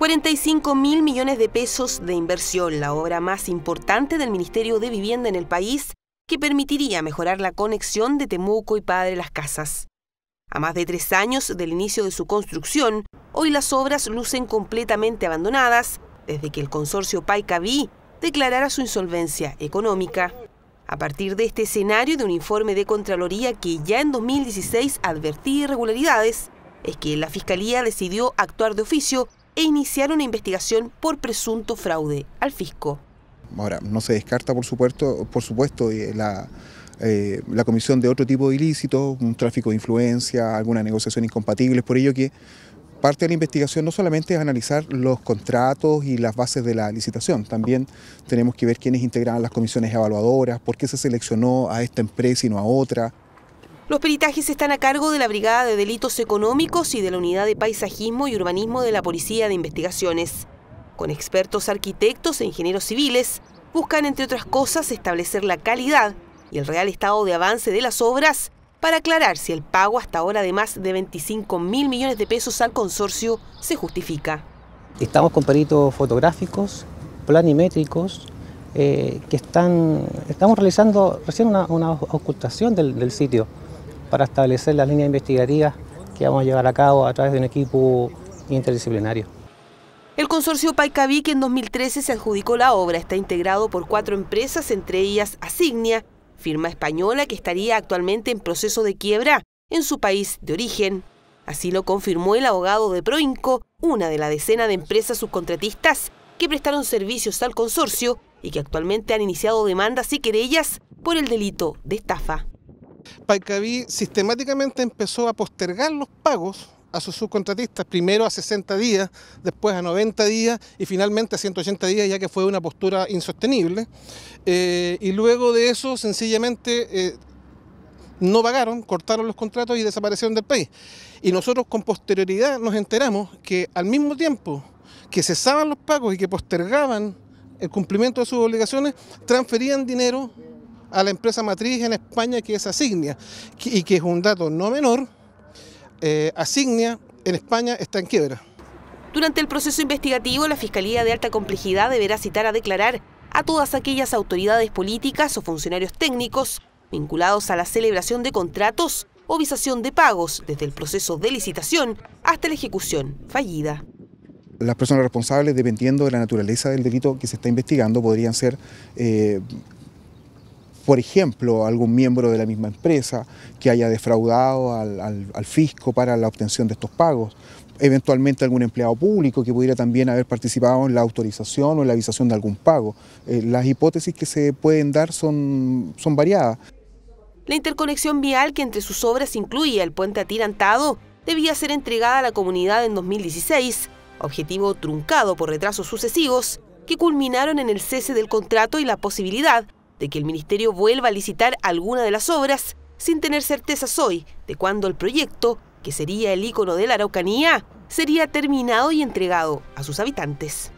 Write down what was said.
45 mil millones de pesos de inversión, la obra más importante del Ministerio de Vivienda en el país, que permitiría mejorar la conexión de Temuco y Padre Las Casas. A más de tres años del inicio de su construcción, hoy las obras lucen completamente abandonadas desde que el consorcio Paicaví declarara su insolvencia económica. A partir de este escenario de un informe de Contraloría que ya en 2016 advertía irregularidades, es que la Fiscalía decidió actuar de oficio e iniciar una investigación por presunto fraude al fisco. Ahora, no se descarta, por supuesto, por supuesto eh, la, eh, la comisión de otro tipo de ilícitos, un tráfico de influencia, alguna negociación incompatible, por ello que parte de la investigación no solamente es analizar los contratos y las bases de la licitación, también tenemos que ver quiénes integraban las comisiones evaluadoras, por qué se seleccionó a esta empresa y no a otra. Los peritajes están a cargo de la Brigada de Delitos Económicos y de la Unidad de Paisajismo y Urbanismo de la Policía de Investigaciones. Con expertos arquitectos e ingenieros civiles, buscan, entre otras cosas, establecer la calidad y el real estado de avance de las obras para aclarar si el pago hasta ahora de más de 25 mil millones de pesos al consorcio se justifica. Estamos con peritos fotográficos, planimétricos, eh, que están, estamos realizando recién una, ocultación del sitio para establecer las líneas investigativas que vamos a llevar a cabo a través de un equipo interdisciplinario. El consorcio Paicaví, que en 2013 se adjudicó la obra, está integrado por cuatro empresas, entre ellas Asignia, firma española que estaría actualmente en proceso de quiebra en su país de origen. Así lo confirmó el abogado de Proinco, una de la decena de empresas subcontratistas que prestaron servicios al consorcio y que actualmente han iniciado demandas y querellas por el delito de estafa. Paicaví sistemáticamente empezó a postergar los pagos a sus subcontratistas, primero a 60 días, después a 90 días y finalmente a 180 días, ya que fue una postura insostenible. Eh, y luego de eso, sencillamente, eh, no pagaron, cortaron los contratos y desaparecieron del país. Y nosotros con posterioridad nos enteramos que al mismo tiempo que cesaban los pagos y que postergaban el cumplimiento de sus obligaciones, transferían dinero a la empresa matriz en España que es Asignia, y que es un dato no menor, eh, Asignia en España está en quiebra. Durante el proceso investigativo, la Fiscalía de Alta Complejidad deberá citar a declarar a todas aquellas autoridades políticas o funcionarios técnicos vinculados a la celebración de contratos o visación de pagos, desde el proceso de licitación hasta la ejecución fallida las personas responsables, dependiendo de la naturaleza del delito que se está investigando, podrían ser eh, por ejemplo, algún miembro de la misma empresa que haya defraudado al, fisco para la obtención de estos pagos, eventualmente algún empleado público que pudiera también haber participado en la autorización o en la avisación de algún pago. Eh, las hipótesis que se pueden dar son, son variadas. La interconexión vial que entre sus obras incluía el puente atirantado debía ser entregada a la comunidad en 2016, objetivo truncado por retrasos sucesivos que culminaron en el cese del contrato y la posibilidad de que el Ministerio vuelva a licitar alguna de las obras, sin tener certezas hoy de cuándo el proyecto, que sería el ícono de la Araucanía, sería terminado y entregado a sus habitantes.